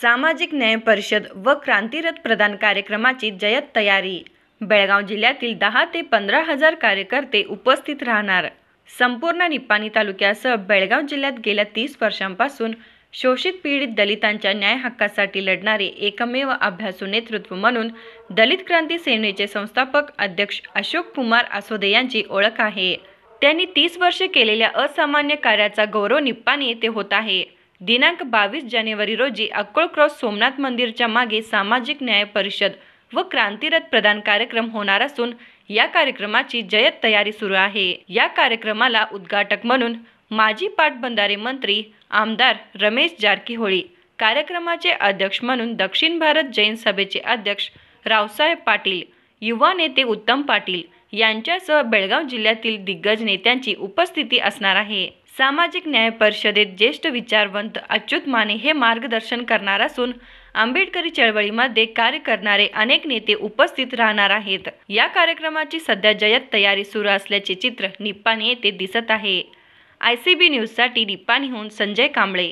सामाजिक न्याय परिषद व क्रांतिरथ प्रदान कार्यक्रमाची जयत तयारी बेळगाव जिल्ह्यातील दहा ते पंधरा हजार कार्यकर्ते उपस्थित राहणार संपूर्ण निपाणी तालुक्यासह बेळगाव जिल्ह्यात गेल्या तीस वर्षांपासून शोषित पीडित दलितांच्या न्याय हक्कासाठी लढणारे एकमेव अभ्यासू नेतृत्व म्हणून दलित क्रांती सेनेचे संस्थापक अध्यक्ष अशोक कुमार आसोदे यांची ओळख आहे त्यांनी तीस वर्षे केलेल्या असामान्य कार्याचा गौरव निप्पाणी येथे होत आहे दिनांक बावीस जानेवारी रोजी अक्कोळ क्रॉस सोमनाथ मंदिरच्या मागे सामाजिक न्याय परिषद व क्रांतिरथ प्रदान कार्यक्रम होणार असून या कार्यक्रमाची जयत तयारी सुरू आहे या कार्यक्रमाला उद्घाटक म्हणून माजी पाटबंधारे मंत्री आमदार रमेश जारकीहोळी कार्यक्रमाचे अध्यक्ष म्हणून दक्षिण भारत जैन सभेचे अध्यक्ष रावसाहेब पाटील युवा नेते उत्तम पाटील यांच्यासह बेळगाव जिल्ह्यातील दिग्गज नेत्यांची उपस्थिती असणार आहे सामाजिक न्याय परिषदेत ज्येष्ठ विचारवंत अच्युत माने हे मार्गदर्शन करणार असून आंबेडकरी चळवळीमध्ये कार्य करणारे अनेक नेते उपस्थित राहणार आहेत या कार्यक्रमाची सध्या जयत तयारी सुरू असल्याचे चित्र निप्पाणी येथे दिसत आहे आय सी बी न्यूजसाठी निपाणीहून संजय कांबळे